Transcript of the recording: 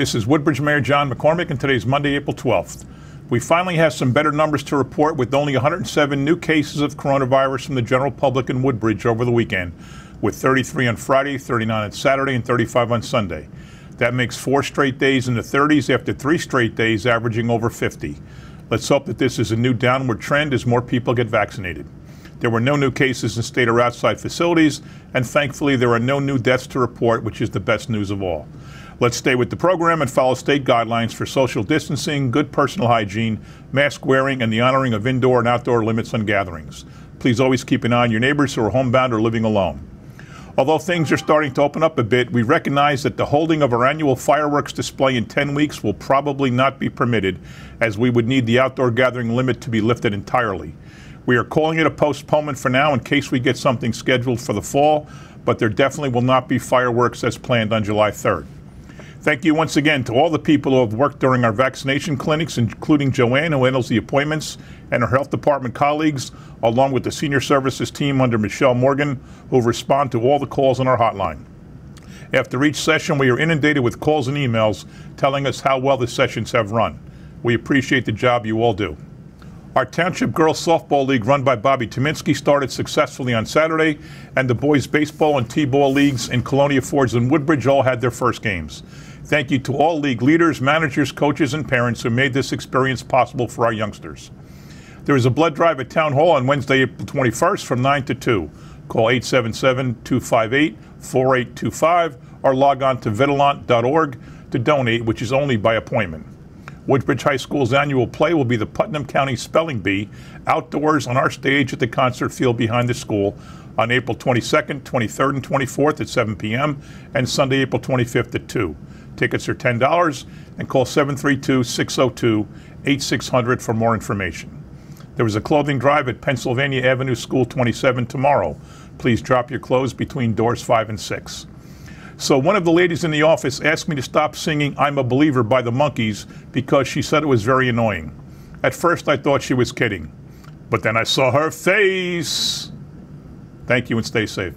This is Woodbridge Mayor John McCormick, and today's Monday, April 12th. We finally have some better numbers to report with only 107 new cases of coronavirus from the general public in Woodbridge over the weekend, with 33 on Friday, 39 on Saturday, and 35 on Sunday. That makes four straight days in the 30s after three straight days averaging over 50. Let's hope that this is a new downward trend as more people get vaccinated. There were no new cases in state or outside facilities, and thankfully, there are no new deaths to report, which is the best news of all. Let's stay with the program and follow state guidelines for social distancing, good personal hygiene, mask wearing, and the honoring of indoor and outdoor limits on gatherings. Please always keep an eye on your neighbors who are homebound or living alone. Although things are starting to open up a bit, we recognize that the holding of our annual fireworks display in 10 weeks will probably not be permitted, as we would need the outdoor gathering limit to be lifted entirely. We are calling it a postponement for now in case we get something scheduled for the fall, but there definitely will not be fireworks as planned on July 3rd. Thank you once again to all the people who have worked during our vaccination clinics, including Joanne, who handles the appointments, and her health department colleagues, along with the senior services team under Michelle Morgan, who respond to all the calls on our hotline. After each session, we are inundated with calls and emails telling us how well the sessions have run. We appreciate the job you all do. Our Township Girls Softball League, run by Bobby Tominski, started successfully on Saturday, and the boys' baseball and t ball leagues in Colonia Fords and Woodbridge all had their first games. Thank you to all league leaders, managers, coaches, and parents who made this experience possible for our youngsters. There is a blood drive at Town Hall on Wednesday, April 21st from 9 to 2. Call 877 258 4825 or log on to vitalant.org to donate, which is only by appointment. Woodbridge High School's annual play will be the Putnam County Spelling Bee outdoors on our stage at the concert field behind the school on April 22nd, 23rd, and 24th at 7 p.m., and Sunday, April 25th at 2. Tickets are $10 and call 732 602 8600 for more information. There is a clothing drive at Pennsylvania Avenue School 27 tomorrow. Please drop your clothes between doors 5 and 6. So one of the ladies in the office asked me to stop singing I'm a Believer by the Monkees because she said it was very annoying. At first, I thought she was kidding, but then I saw her face. Thank you and stay safe.